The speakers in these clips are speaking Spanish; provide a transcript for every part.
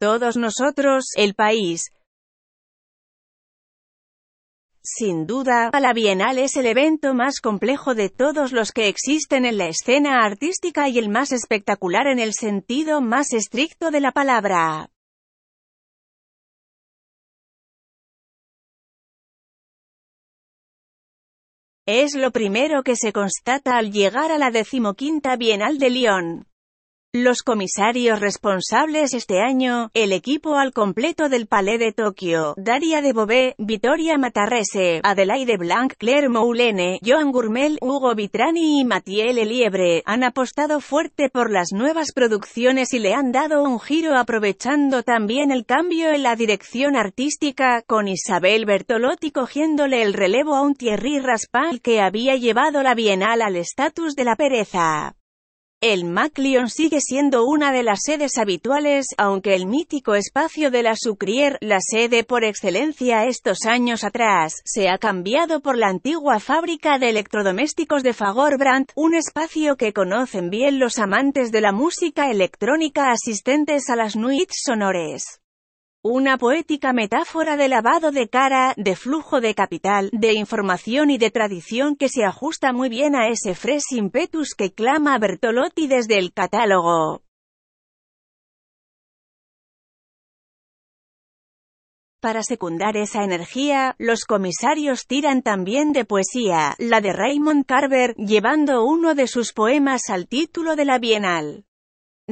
Todos nosotros, el país. Sin duda, la Bienal es el evento más complejo de todos los que existen en la escena artística y el más espectacular en el sentido más estricto de la palabra. Es lo primero que se constata al llegar a la decimoquinta Bienal de Lyon. Los comisarios responsables este año, el equipo al completo del Palais de Tokio, Daria de Bobé, Vittoria Matarrese, Adelaide Blanc, Claire Moulene, Joan Gourmel, Hugo Vitrani y Mathieu Eliebre, han apostado fuerte por las nuevas producciones y le han dado un giro aprovechando también el cambio en la dirección artística, con Isabel Bertolotti cogiéndole el relevo a un Thierry Raspal que había llevado la Bienal al estatus de la pereza. El MacLeon sigue siendo una de las sedes habituales, aunque el mítico espacio de la Sucrier, la sede por excelencia estos años atrás, se ha cambiado por la antigua fábrica de electrodomésticos de Fagor Brandt, un espacio que conocen bien los amantes de la música electrónica asistentes a las nuits sonores. Una poética metáfora de lavado de cara, de flujo de capital, de información y de tradición que se ajusta muy bien a ese fresh impetus que clama Bertolotti desde el catálogo. Para secundar esa energía, los comisarios tiran también de poesía, la de Raymond Carver, llevando uno de sus poemas al título de la Bienal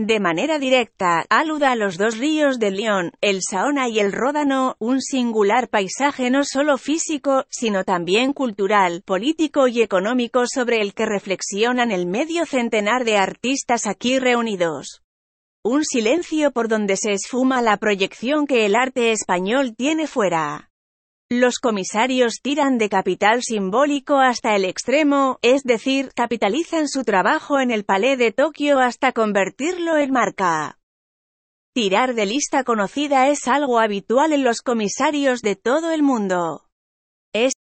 de manera directa, aluda a los dos ríos del León, el Saona y el Ródano, un singular paisaje no solo físico, sino también cultural, político y económico sobre el que reflexionan el medio centenar de artistas aquí reunidos. Un silencio por donde se esfuma la proyección que el arte español tiene fuera. Los comisarios tiran de capital simbólico hasta el extremo, es decir, capitalizan su trabajo en el Palais de Tokio hasta convertirlo en marca. Tirar de lista conocida es algo habitual en los comisarios de todo el mundo.